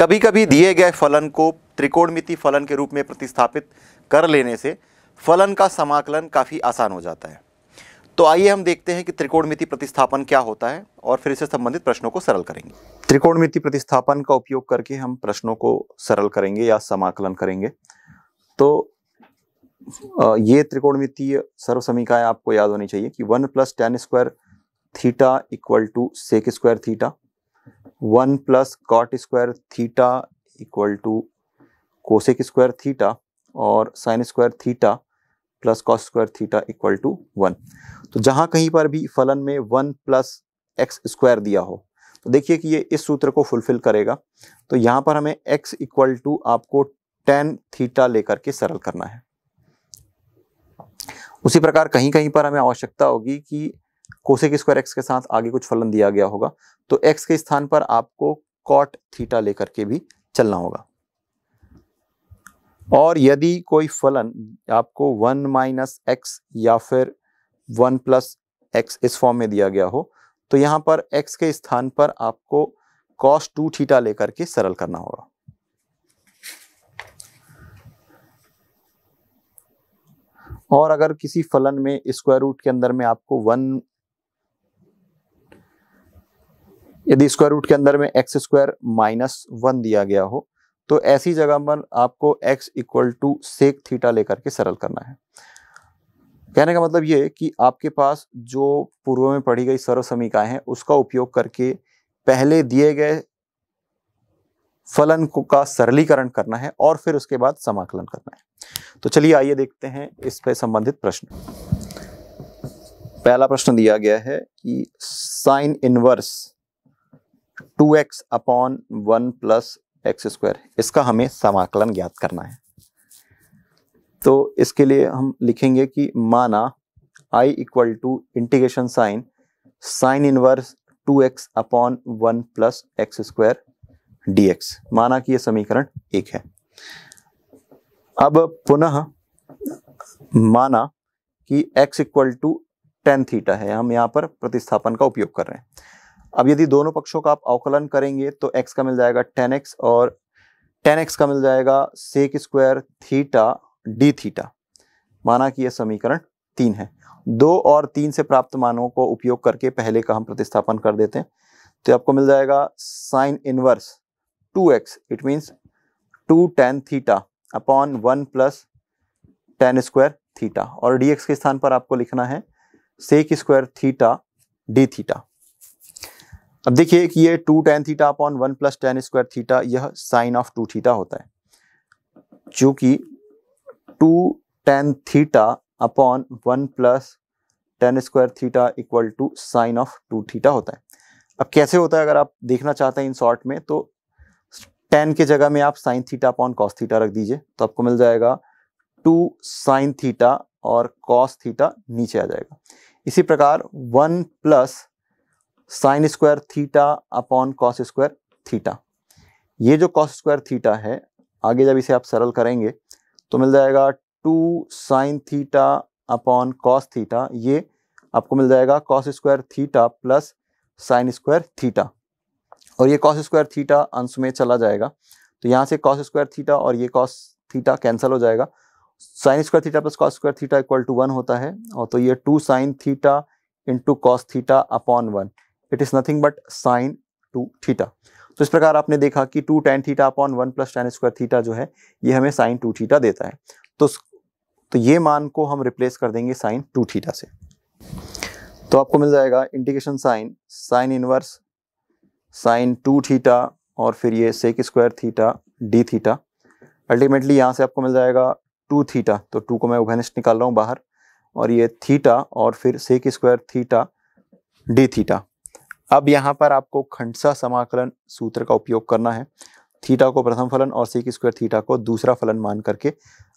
कभी कभी दिए गए फलन को त्रिकोणमिति फलन के रूप में प्रतिस्थापित कर लेने से फलन का समाकलन काफ़ी आसान हो जाता है तो आइए हम देखते हैं कि त्रिकोणमिति प्रतिस्थापन क्या होता है और फिर इससे संबंधित प्रश्नों को सरल करेंगे त्रिकोणमिति प्रतिस्थापन का उपयोग करके हम प्रश्नों को सरल करेंगे या समाकलन करेंगे तो ये त्रिकोणमितीय सर्वसमीकाय आपको याद होनी चाहिए कि one plus tan square theta equal to sec square theta one plus cot square theta equal to cosec square theta और sine square theta plus cos square theta equal to one तो जहां कहीं पर भी फलन में वन प्लस एक्स स्क्वायर दिया हो तो देखिए कि ये इस सूत्र को फुलफिल करेगा तो यहां पर हमें एक्स इक्वल टू आपको टेन थीटा लेकर के सरल करना है उसी प्रकार कहीं कहीं पर हमें आवश्यकता होगी कि कोसेक स्क्वायर एक्स के साथ आगे कुछ फलन दिया गया होगा तो एक्स के स्थान पर आपको कॉट थीटा लेकर के भी चलना होगा और यदि कोई फलन आपको वन माइनस एक्स या फिर वन प्लस एक्स इस फॉर्म में दिया गया हो तो यहां पर एक्स के स्थान पर आपको कॉस टू थीटा लेकर के सरल करना होगा और अगर किसी फलन में स्क्वायर रूट के अंदर में आपको वन यदि स्क्वायर रूट के अंदर में एक्स स्क्वायर माइनस वन दिया गया हो तो ऐसी जगह पर आपको x equal to sec theta लेकर के सरल करना है कहने का मतलब ये कि आपके पास जो पूर्व में पढ़ी गई सर्व समीका है उसका उपयोग करके पहले दिए गए फलन को का सरलीकरण करना है और फिर उसके बाद समाकलन करना है तो चलिए आइए देखते हैं इस पर संबंधित प्रश्न पहला प्रश्न दिया गया है कि sine inverse two x upon one plus x square इसका हमें समाकलन ज्ञात करना है तो इसके लिए हम लिखेंगे कि माना I equal to integration sine sine inverse two x upon one plus x square d x माना कि यह समीकरण एक है अब पुनः माना कि x equal to tan theta है हम यहां पर प्रतिस्थापन का उपयोग कर रहे हैं अब यदि दोनों पक्षों का आप अवकलन करेंगे तो एक्स का मिल जाएगा टेन एक्स और टेन एक्स का मिल जाएगा sec square theta d theta माना कि यह समीकरण तीन है दो और तीन से प्राप्त मानों को उपयोग करके पहले का हम प्रतिस्थापन कर देते हैं तो आपको मिल जाएगा sine inverse two x it means two tan theta upon one plus tan square theta और डी एक्स के स्थान पर आपको लिखना है sec square theta d theta अब देखिए कि ये two tan theta upon one plus tan square theta यह साइन ऑफ टू थीटा होता है चूंकि two tan theta upon one plus tan square theta equal to sine of two theta होता है अब कैसे होता है अगर आप देखना चाहते हैं इन शॉर्ट में तो टेन के जगह में आप sine theta upon cos theta रख दीजिए तो आपको मिल जाएगा टू साइन थीटा और कॉस थीटा नीचे आ जाएगा इसी प्रकार one plus sine square theta upon cos square theta ये जो कॉस स्क्वायर थीटा है आगे जब इसे आप सरल करेंगे तो मिल जाएगा two sine theta upon cos theta ये आपको मिल जाएगा cos square theta plus sine square theta और ये कॉस स्क्वायर थीटा अंश में चला जाएगा तो यहाँ से कॉस स्क्वायर थीटा और ये कॉस थीटा कैंसिल हो जाएगा sine square theta plus cos square theta equal to one होता है और तो ये two sine theta into cos theta upon one it is nothing but sine two theta तो इस प्रकार आपने देखा कि two tan theta upon one plus tan square theta जो है ये हमें साइन टू थीटा देता है तो तो ये मान को हम रिप्लेस कर देंगे साइन टू थीटा से तो आपको मिल जाएगा integration sine sine inverse sine two theta और फिर ये sec square theta d theta ultimately यहाँ से आपको मिल जाएगा टू थीटा तो टू को मैं उभनिष्ठ निकाल रहा हूँ बाहर और ये थीटा और फिर sec square theta d theta अब यहाँ पर आपको खंडसा समाकलन सूत्र का उपयोग करना है थीटा को प्रथम फलन और सीक स्क्वायर थीटा को दूसरा फलन मान करके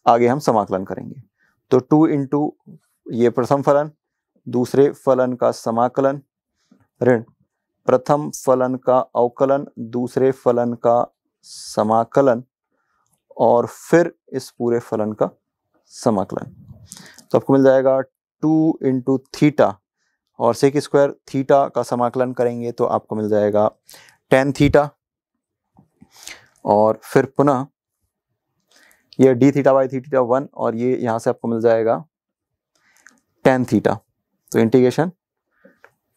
आगे हम समाकलन करेंगे तो टू इंटू ये प्रथम फलन दूसरे फलन का समाकलन ऋण प्रथम फलन का अवकलन दूसरे फलन का समाकलन और फिर इस पूरे फलन का समाकलन तो आपको मिल जाएगा टू इंटू थीटा और सेक स्क्वायर थीटा का समाकलन करेंगे तो आपको मिल जाएगा टेन थीटा और फिर पुनः ये d theta by theta one और ये यहाँ से आपको मिल जाएगा टेन थीटा तो integration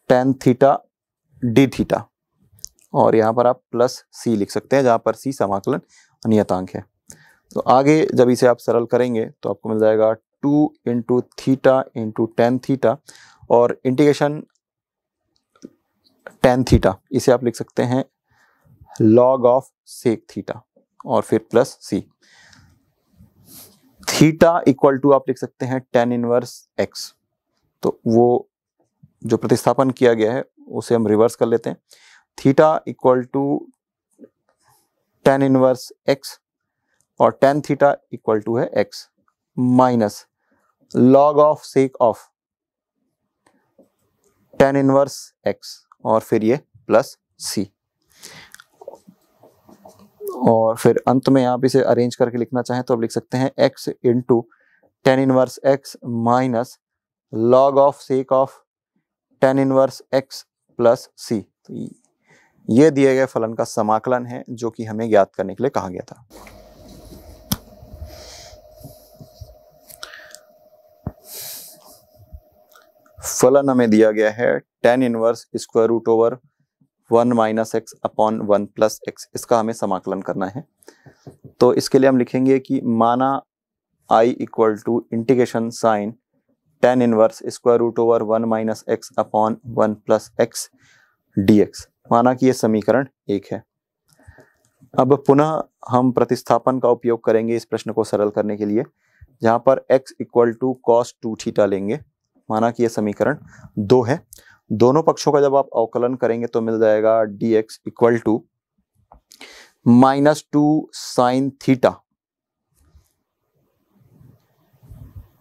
tan theta d theta और यहाँ पर आप प्लस सी लिख सकते हैं जहाँ पर सी समाकलन नियतांक है तो आगे जब इसे आप सरल करेंगे तो आपको मिल जाएगा two into theta into tan theta और इंटीग्रेशन टेन थीटा इसे आप लिख सकते हैं लॉग ऑफ सेक थीटा और फिर plus c theta equal to आप लिख सकते हैं टेन इनवर्स एक्स तो वो जो प्रतिस्थापन किया गया है उसे हम रिवर्स कर लेते हैं theta equal to tan inverse x और टेन थीटा इक्वल टू है x minus log of sec of tan inverse x और फिर ये प्लस सी और फिर अंत में आप इसे अरेंज करके लिखना चाहें तो आप लिख सकते हैं x into tan inverse x minus log of sec of tan inverse x plus c तो ये दिए गए फलन का समाकलन है जो कि हमें ज्ञात करने के लिए कहा गया था फलन हमें दिया गया है tan inverse square root over one minus x upon one plus x इसका हमें समाकलन करना है तो इसके लिए हम लिखेंगे कि माना I equal to integration sign tan inverse square root over one minus x upon one plus x d x माना कि यह समीकरण एक है अब पुनः हम प्रतिस्थापन का उपयोग करेंगे इस प्रश्न को सरल करने के लिए जहां पर x equal to cos two theta लेंगे माना कि यह समीकरण दो है दोनों पक्षों का जब आप अवकलन करेंगे तो मिल जाएगा d x equal to minus two sine theta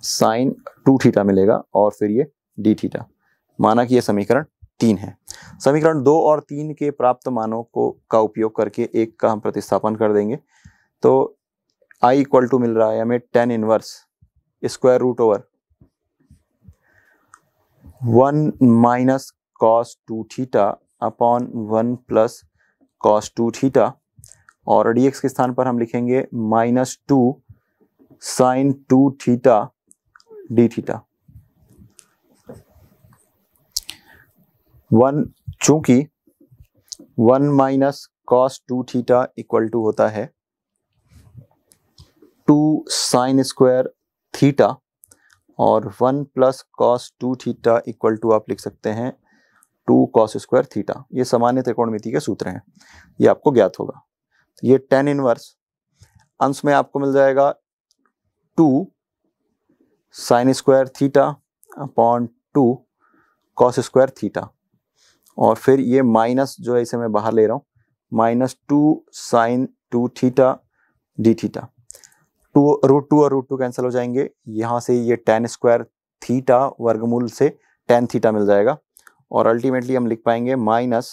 sine two theta मिलेगा और फिर ये डी थीटा माना कि यह समीकरण तीन है समीकरण दो और तीन के प्राप्त मानों को का उपयोग करके एक का हम प्रतिस्थापन कर देंगे तो आई इक्वल टू मिल रहा है हमें tan inverse square root over one minus cos two theta upon one plus cos two theta और डी एक्स के स्थान पर हम लिखेंगे minus two sine two theta d theta one चूंकि one minus cos two theta equal to होता है two sine square theta और one plus cos two theta equal to आप लिख सकते हैं टू कॉस स्क्वायर थीटा ये सामान्य मिति के सूत्र हैं ये आपको ज्ञात होगा तो ये टेन इनवर्स अंश में आपको मिल जाएगा two sine square theta upon two cos square theta और फिर ये माइनस जो है इसे मैं बाहर ले रहा हूँ minus two sine two theta d theta two root two और रूट टू कैंसिल हो जाएंगे यहाँ से ये टेन स्क्वायर थीटा वर्गमूल से टेन थीटा मिल जाएगा और अल्टीमेटली हम लिख पाएंगे माइनस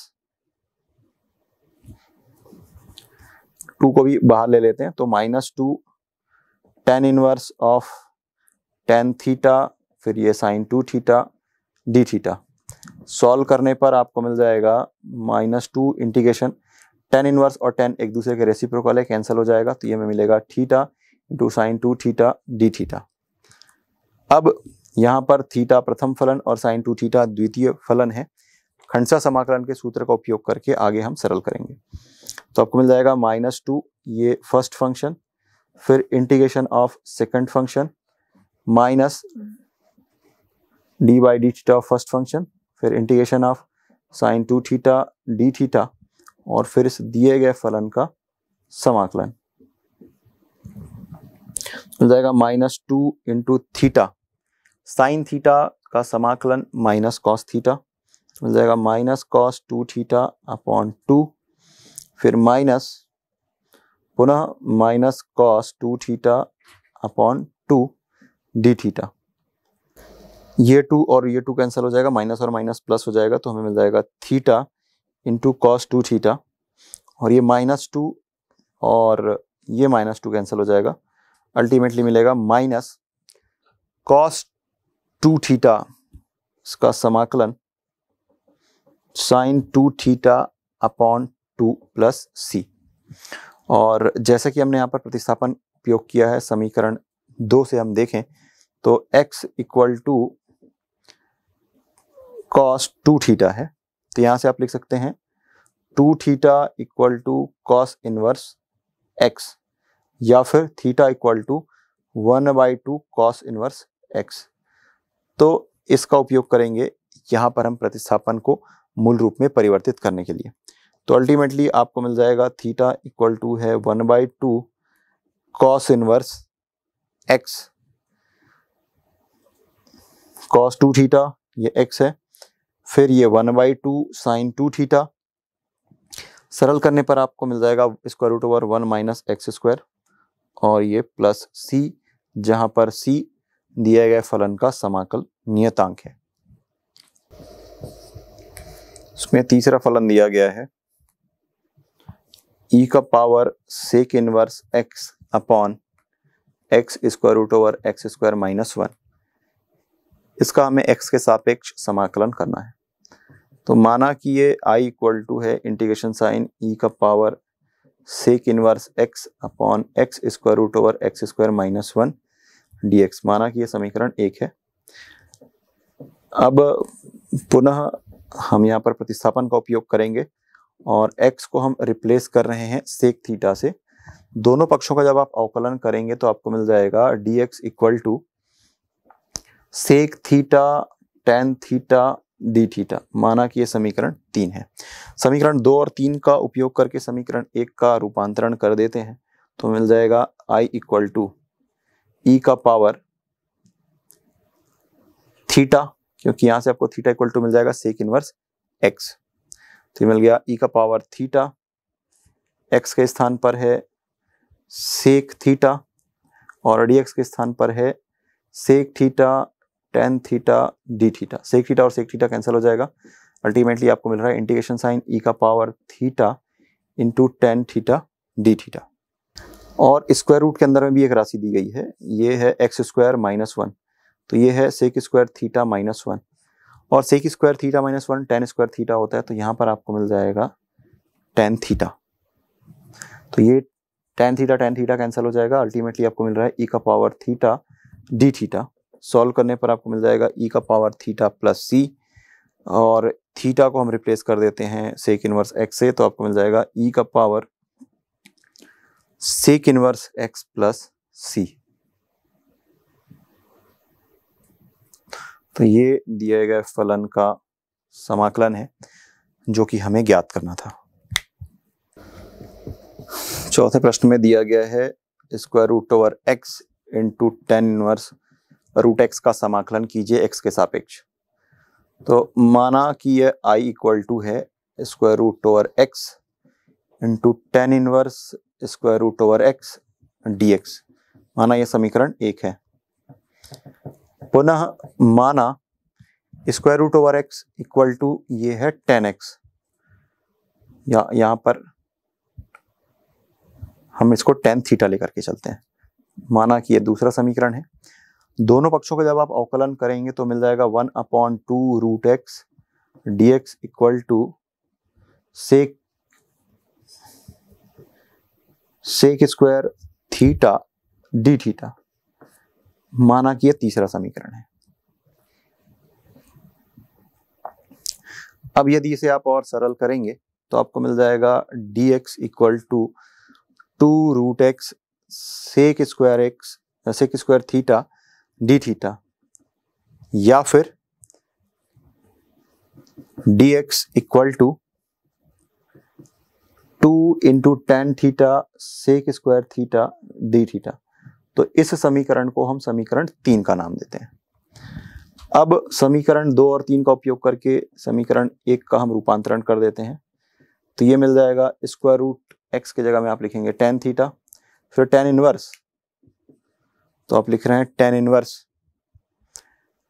टू को भी बाहर ले लेते हैं तो minus two tan inverse of tan theta फिर ये sine two theta d theta solve करने पर आपको मिल जाएगा minus two integration tan inverse और टेन एक दूसरे के रेसिप्रोकल है कैंसिल हो जाएगा तो ये हमें मिलेगा theta into sine two theta d theta अब यहाँ पर थीटा प्रथम फलन और साइन टू थीटा द्वितीय फलन है खंडसा समाकलन के सूत्र का उपयोग करके आगे हम सरल करेंगे तो आपको मिल जाएगा माइनस टू ये फर्स्ट फंक्शन फिर integration of second function minus d by d theta of first function फिर integration of sine two theta d theta और फिर इस दिए गए फलन का समाकलन मिल जाएगा minus two into theta sine theta का समाकलन माइनस कॉस थीटा मिल जाएगा minus cos two theta upon two फिर माइनस पुनः minus cos two theta upon two d theta ये टू और ये टू कैंसिल हो जाएगा माइनस और माइनस प्लस हो जाएगा तो हमें मिल जाएगा theta into cos two theta और ये माइनस टू और ये माइनस टू कैंसिल हो जाएगा अल्टीमेटली मिलेगा माइनस कॉस टू थीटा इसका समाकलन sine two theta upon two plus c और जैसा कि हमने यहाँ पर प्रतिस्थापन उपयोग किया है समीकरण दो से हम देखें तो x equal to cos two theta है तो यहाँ से आप लिख सकते हैं two theta equal to cos inverse x या फिर theta equal to one by two cos inverse x तो इसका उपयोग करेंगे यहाँ पर हम प्रतिस्थापन को मूल रूप में परिवर्तित करने के लिए तो अल्टीमेटली आपको मिल जाएगा थीटा इक्वल टू है one by two cos inverse x cos two theta ये एक्स है फिर ये one by two sine two theta सरल करने पर आपको मिल जाएगा square root over one minus x square और ये प्लस सी जहां पर सी दिए गए फलन का समाकल नियतांक है इसमें तीसरा फलन दिया गया है ई e का power sec inverse x upon x square root over x square minus one इसका हमें एक्स के सापेक्ष समाकलन करना है तो माना कि ये आई इक्वल टू है इंटीग्रेशन साइन ई का power sec inverse x upon x square root over x square minus one d माना कि यह समीकरण एक है अब पुनः हम यहाँ पर प्रतिस्थापन का उपयोग करेंगे और x को हम रिप्लेस कर रहे हैं सेक थीटा से दोनों पक्षों का जब आप अवकलन करेंगे तो आपको मिल जाएगा d x equal to sec theta tan theta d theta माना कि यह समीकरण तीन है समीकरण दो और तीन का उपयोग करके समीकरण एक का रूपांतरण कर देते हैं तो मिल जाएगा आई इक्वल टू ई का पावर थीटा क्योंकि यहां से आपको थीटा इक्वल टू मिल जाएगा सेक इनवर्स एक्स तो मिल गया ई e का पावर थीटा एक्स के स्थान पर है सेक थीटा और डी एक्स के स्थान पर है sec theta tan theta d theta sec theta और सेक थीटा कैंसिल हो जाएगा अल्टीमेटली आपको मिल रहा है इंटीग्रेशन साइन ई का power theta into tan theta d theta और स्क्वायर रूट के अंदर में भी एक राशि दी गई है ये है एक्स स्क्वायर माइनस वन तो ये है sec square theta minus one और sec square theta minus one tan square theta होता है तो यहाँ पर आपको मिल जाएगा टेन थीटा तो ये tan theta tan theta cancel हो जाएगा अल्टीमेटली आपको मिल रहा है ई e का power theta d theta solve करने पर आपको मिल जाएगा ई e का पावर थीटा प्लस सी और थीटा को हम रिप्लेस कर देते हैं सेक इनवर्स एक्स से तो आपको मिल जाएगा ई e का power sec inverse x plus c तो ये दिए गए फलन का समाकलन है जो कि हमें ज्ञात करना था चौथे प्रश्न में दिया गया है square root over x into tan inverse root x का समाकलन कीजिए एक्स के सापेक्ष तो माना कि यह आई इक्वल टू है square root over x into tan inverse square root over x d x माना यह समीकरण एक है पुनः माना square root over x equal to ये है टेन एक्स या यहाँ पर हम इसको टेन थीटा लेकर के चलते हैं माना कि यह दूसरा समीकरण है दोनों पक्षों का जब आप अवकलन करेंगे तो मिल जाएगा one upon two root x d x equal to sec sec square theta d theta माना कि यह तीसरा समीकरण है अब यदि इसे आप और सरल करेंगे तो आपको मिल जाएगा d x equal to two root x sec square x sec square theta d theta या फिर d x equal to two into tan theta sec square theta d theta तो इस समीकरण को हम समीकरण तीन का नाम देते हैं अब समीकरण दो और तीन का उपयोग करके समीकरण एक का हम रूपांतरण कर देते हैं तो ये मिल जाएगा स्क्वायर रूट एक्स की जगह में आप लिखेंगे टेन थीटा फिर टेन इनवर्स तो आप लिख रहे हैं tan inverse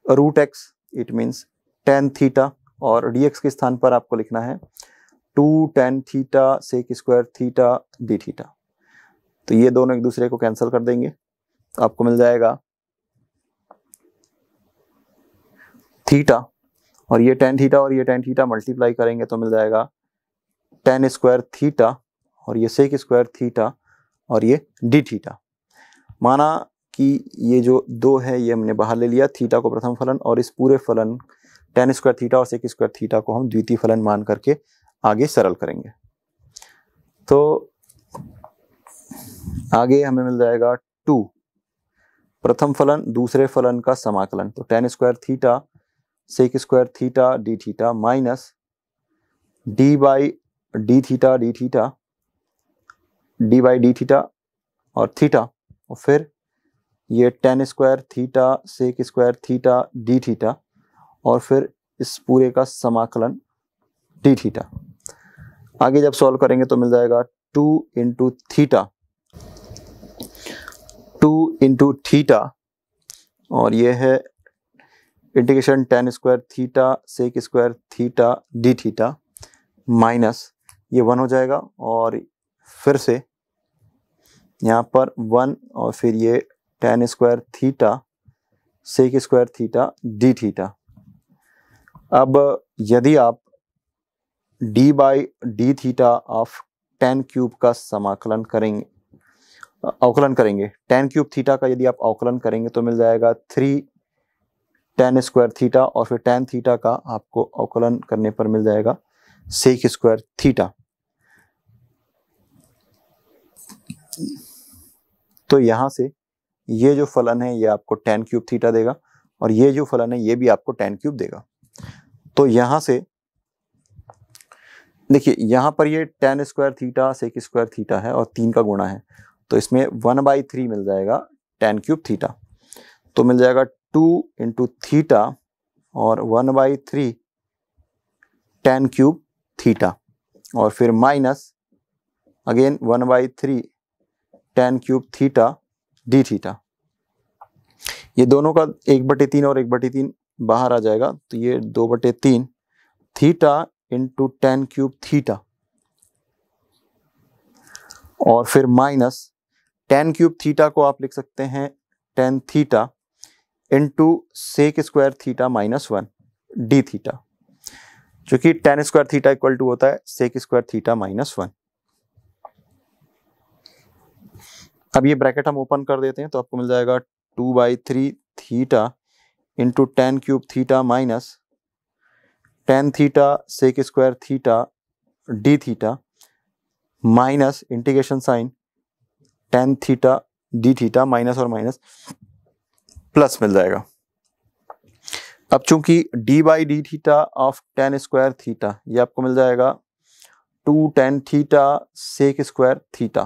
root x it means tan theta और डी के स्थान पर आपको लिखना है two tan theta sec square theta d theta तो ये दोनों एक दूसरे को कैंसिल कर देंगे तो आपको मिल जाएगा थीटा और ये टेन थीटा और ये टेन थीटा मल्टीप्लाई करेंगे तो मिल जाएगा टेन स्क्वायर थीटा और ये सेक स्क्वायर थीटा और ये डी थीटा माना कि ये जो दो है ये हमने बाहर ले लिया थीटा को प्रथम फलन और इस पूरे फलन टेन स्क्वायर थीटा और सेक स्क्वायर थीटा को हम द्वितीय फलन मान करके आगे सरल करेंगे तो आगे हमें मिल जाएगा टू प्रथम फलन दूसरे फलन का समाकलन तो tan square theta sec square theta d theta minus d by d theta d theta d by d theta और थीटा और फिर ये tan square theta sec square theta d theta और फिर इस पूरे का समाकलन डी थीटा आगे जब सॉल्व करेंगे तो मिल जाएगा two into theta two into theta और ये है integration tan square theta sec square theta d theta minus ये वन हो जाएगा और फिर से यहाँ पर वन और फिर ये tan square theta sec square theta d theta अब यदि आप d by d theta of tan cube का समाकलन करेंगे अवकलन करेंगे टेन क्यूब थीटा का यदि आप अवकलन करेंगे तो मिल जाएगा थ्री टेन स्क्वायर थीटा और फिर टेन थीटा का आपको अवकलन करने पर मिल जाएगा सेक स्क्वायर थीटा तो यहां से ये जो फलन है ये आपको टेन क्यूब थीटा देगा और ये जो फलन है ये भी आपको टेन क्यूब देगा तो यहां से देखिए यहां पर ये tan square theta sec square theta है और तीन का गुणा है तो इसमें वन बाई थ्री मिल जाएगा टेन क्यूब थीटा तो मिल जाएगा टू इंटू थीटा और one by three tan cube theta और फिर minus again one by three tan cube theta d theta ये दोनों का एक बटे तीन और एक बटे तीन बाहर आ जाएगा तो ये दो बटे तीन theta into tan cube theta और फिर माइनस टेन क्यूब थीटा को आप लिख सकते हैं tan theta into sec square theta minus one d theta क्योंकि tan square theta equal to होता है sec square theta minus one अब ये ब्रैकेट हम ओपन कर देते हैं तो आपको मिल जाएगा two by three theta into tan cube theta minus tan theta sec square theta d theta minus integration sign tan theta d theta minus और माइनस प्लस मिल जाएगा अब चूंकि d by d theta of tan square theta ये आपको मिल जाएगा two tan theta sec square theta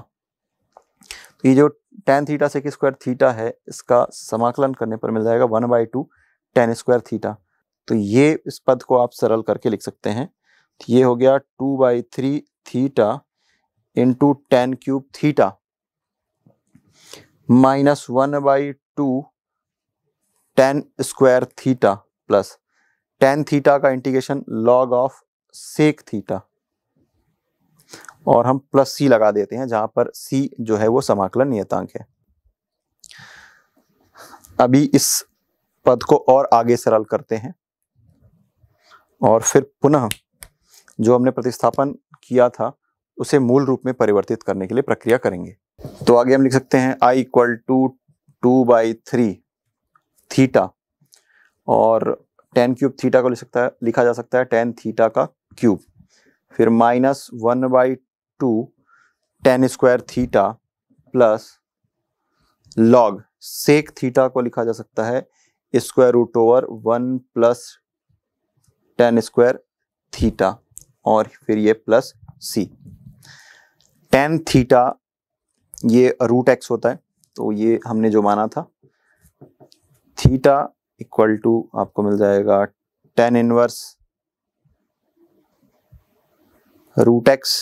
तो ये जो tan theta sec square theta है इसका समाकलन करने पर मिल जाएगा one by two tan square theta तो ये इस पद को आप सरल करके लिख सकते हैं तो ये हो गया two by three theta into tan cube theta minus one by two tan square theta plus tan theta का integration log of sec theta और हम प्लस सी लगा देते हैं जहां पर सी जो है वो समाकलन नियतांक है अभी इस पद को और आगे सरल करते हैं और फिर पुनः जो हमने प्रतिस्थापन किया था उसे मूल रूप में परिवर्तित करने के लिए प्रक्रिया करेंगे तो आगे हम लिख सकते हैं I equal to two by three theta और टेन क्यूब थीटा को लिख सकता है लिखा जा सकता है टेन थीटा का क्यूब फिर minus one by two tan square theta plus log sec theta को लिखा जा सकता है square root over one plus tan square theta और फिर ये प्लस सी टेन थीटा ये रूट एक्स होता है तो ये हमने जो माना था थीटा इक्वल टू आपको मिल जाएगा टेन इनवर्स रूट एक्स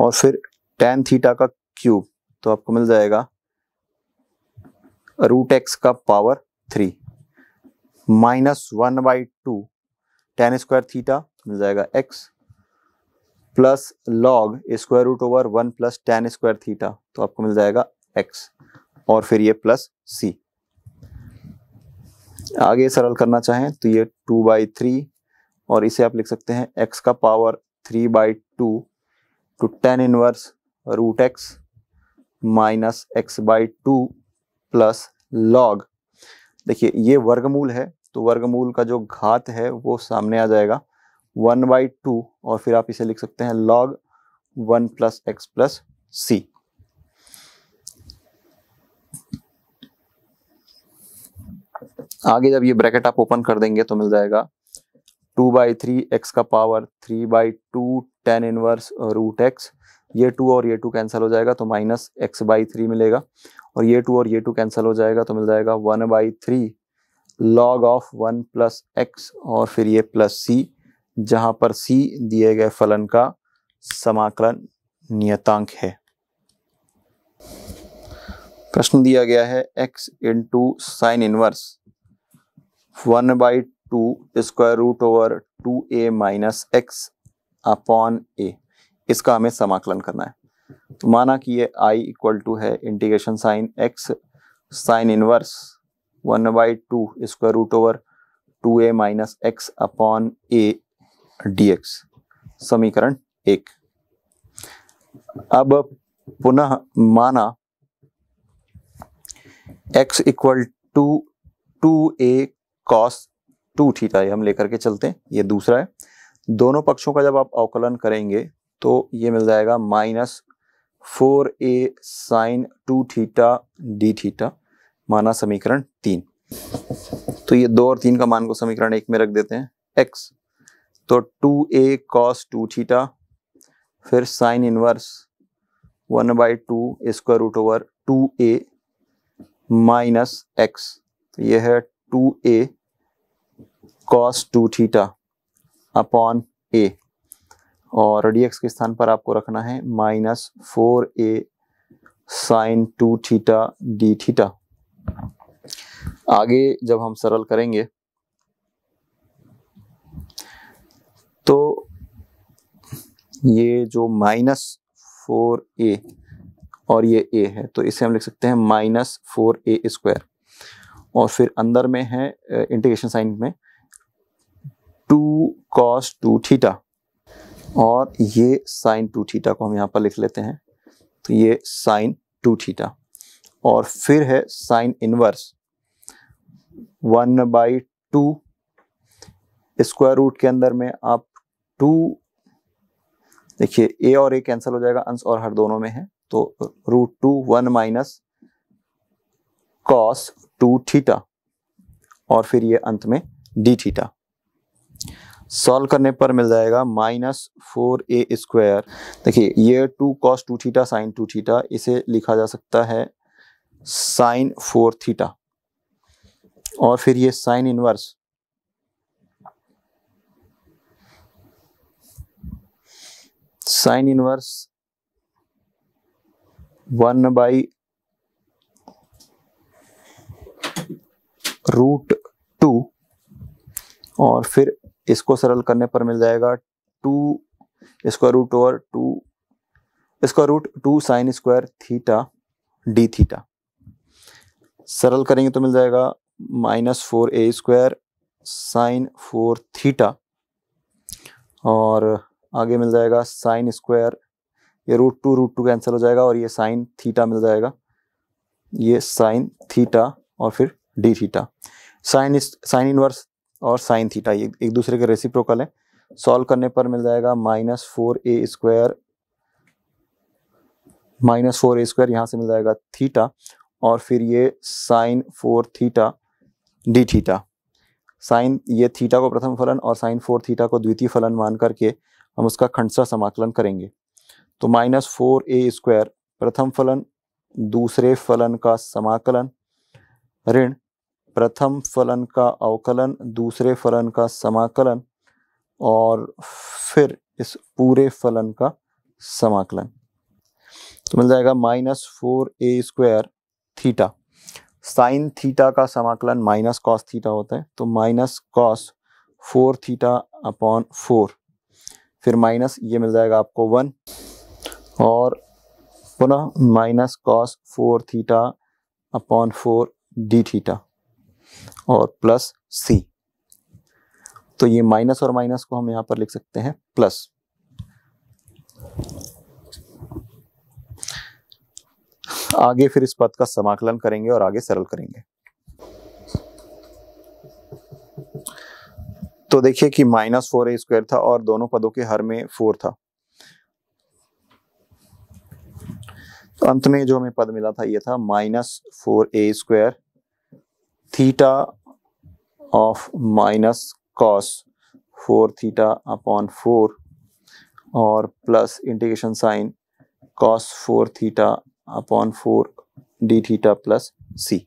और फिर टेन थीटा का क्यूब तो आपको मिल जाएगा रूट एक्स का power three minus one by two tan square theta मिल जाएगा x plus log square root over one plus tan square theta तो आपको मिल जाएगा एक्स और फिर ये प्लस सी आगे सरल करना चाहें तो ये टू बाई थ्री और इसे आप लिख सकते हैं एक्स का power three by two two tan inverse root x minus x by two plus log देखिए ये वर्गमूल है तो वर्गमूल का जो घात है वो सामने आ जाएगा वन बाई टू और फिर आप इसे लिख सकते हैं log one plus x plus c आगे जब ये ब्रैकेट आप ओपन कर देंगे तो मिल जाएगा टू बाई थ्री एक्स का power three by two tan inverse root x ये टू और ये टू कैंसिल हो जाएगा तो माइनस एक्स बाई थ्री मिलेगा और ये टू और ये टू कैंसिल हो जाएगा तो मिल जाएगा one by three log of one plus x और फिर ये प्लस सी जहां पर सी दिए गए फलन का समाकलन नियतांक है प्रश्न दिया गया है x into sine inverse one by two square root over two a minus x upon a इसका हमें समाकलन करना है तो माना कि ये i इक्वल टू है integration sine x sine inverse one by two square root over two a minus x upon a d x समीकरण एक अब पुनः माना x equal to two a cos two theta ये हम लेकर के चलते हैं ये दूसरा है दोनों पक्षों का जब आप अवकलन करेंगे तो ये मिल जाएगा minus four a sine two theta d theta माना समीकरण तीन तो ये दो और तीन का मान को समीकरण एक में रख देते हैं एक्स तो two a cos two theta फिर sine inverse one by two square root over two a minus x यह तो ये है two a cos two theta upon a और डीएक्स के स्थान पर आपको रखना है minus four a sine two theta d theta आगे जब हम सरल करेंगे तो ये जो माइनस फोर ए और ये ए है तो इसे हम लिख सकते हैं माइनस फोर ए स्क्वायर और फिर अंदर में है इंटीग्रेशन साइन में टू कॉस टू थीटा और ये साइन टू थीटा को हम यहाँ पर लिख लेते हैं तो ये साइन टू थीटा और फिर है sine inverse one by two square root के अंदर में आप टू देखिए ए और ए कैंसिल हो जाएगा अंश और हर दोनों में है तो root two one minus cos two theta और फिर ये अंत में डी थीटा सॉल्व करने पर मिल जाएगा माइनस फोर ए स्क्वायर देखिए ये two cos two theta sine two theta इसे लिखा जा सकता है साइन फोर थीटा और फिर ये sine inverse sine inverse one by root two और फिर इसको सरल करने पर मिल जाएगा two square root over two square root two sine square theta d theta सरल करेंगे तो मिल जाएगा minus four a square sine four theta और आगे मिल जाएगा साइन स्क्वायर ये root two root two cancel हो जाएगा और ये साइन थीटा मिल जाएगा ये साइन थीटा और फिर d theta sine sine inverse और साइन थीटा ये एक दूसरे के रेसिप्रोकल है सॉल्व करने पर मिल जाएगा minus four a square minus four a square यहाँ से मिल जाएगा थीटा और फिर ये sine four theta d theta sine ये थीटा को प्रथम फलन और साइन फोर थीटा को द्वितीय फलन मान करके हम उसका खंडसा समाकलन करेंगे तो माइनस फोर ए स्क्वायर प्रथम फलन दूसरे फलन का समाकलन ऋण प्रथम फलन का अवकलन दूसरे फलन का समाकलन और फिर इस पूरे फलन का समाकलन तो मिल जाएगा minus four a square theta sine theta का समाकलन माइनस कॉस थीटा होता है तो minus cos four theta upon four फिर माइनस ये मिल जाएगा आपको वन और पुनः minus cos four theta upon four d theta और प्लस सी तो ये माइनस और माइनस को हम यहां पर लिख सकते हैं प्लस आगे फिर इस पद का समाकलन करेंगे और आगे सरल करेंगे तो देखिए कि माइनस फोर ए स्क्वायर था और दोनों पदों के हर में फोर था तो अंत में जो हमें पद मिला था ये था minus four a square theta of minus cos four theta upon four और plus integration sine cos four theta upon four d theta plus c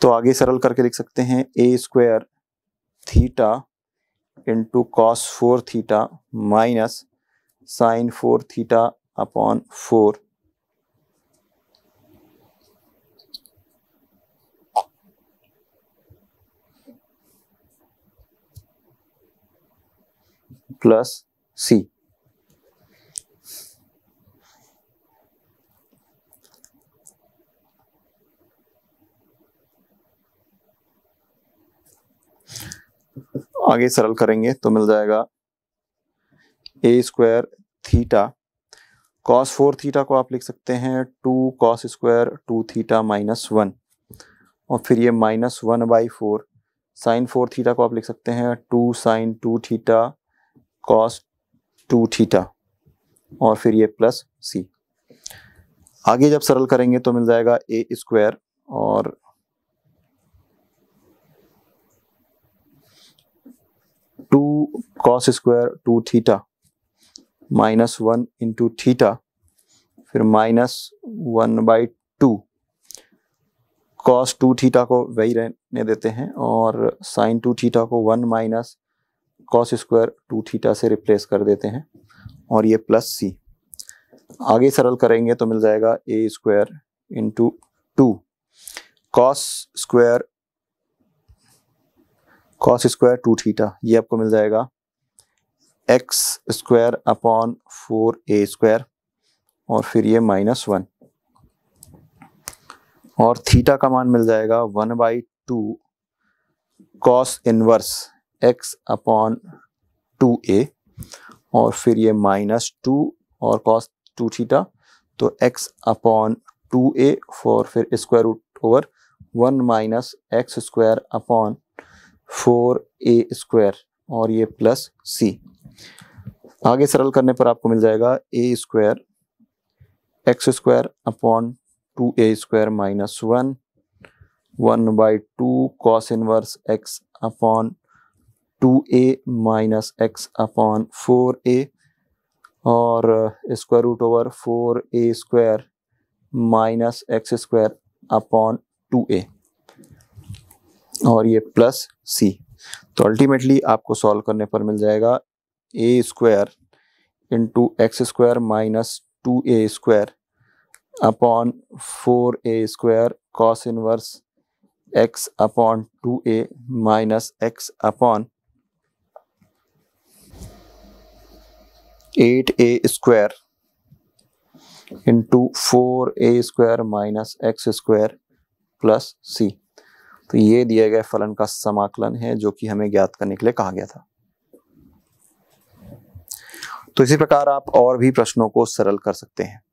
तो आगे सरल करके लिख सकते हैं a square theta into cos four theta minus sine four theta upon four plus c आगे सरल करेंगे तो मिल जाएगा a square theta cos four theta को आप लिख सकते हैं two cos square two theta minus one और फिर ये minus one by four sine four theta को आप लिख सकते हैं two sine two theta cos two theta और फिर ये प्लस सी आगे जब सरल करेंगे तो मिल जाएगा ए स्क्वायर और two cos square two theta minus one into theta फिर minus one by two cos two theta को वही रहने देते हैं और साइन टू थीटा को one minus cos square two theta से रिप्लेस कर देते हैं और ये प्लस सी आगे सरल करेंगे तो मिल जाएगा a square into two cos square cos square two theta ये आपको मिल जाएगा x square upon four a square और फिर ये माइनस वन और थीटा का मान मिल जाएगा one by two cos inverse x upon two a और फिर ये माइनस टू और कॉस टू थीटा तो x upon two a four फिर square root over one minus x square upon four a square और ये प्लस सी आगे सरल करने पर आपको मिल जाएगा a square x square upon two a square minus one one by two cos inverse x upon two a minus x upon four a और square root over four a square minus x square upon two a और ये plus c तो ultimately आपको solve करने पर मिल जाएगा a square into x square minus two a square upon four a square cos inverse x upon two a minus x upon eight a square into four a square minus x square plus c तो ये दिए गए फलन का समाकलन है जो कि हमें ज्ञात करने के लिए कहा गया था तो इसी प्रकार आप और भी प्रश्नों को सरल कर सकते हैं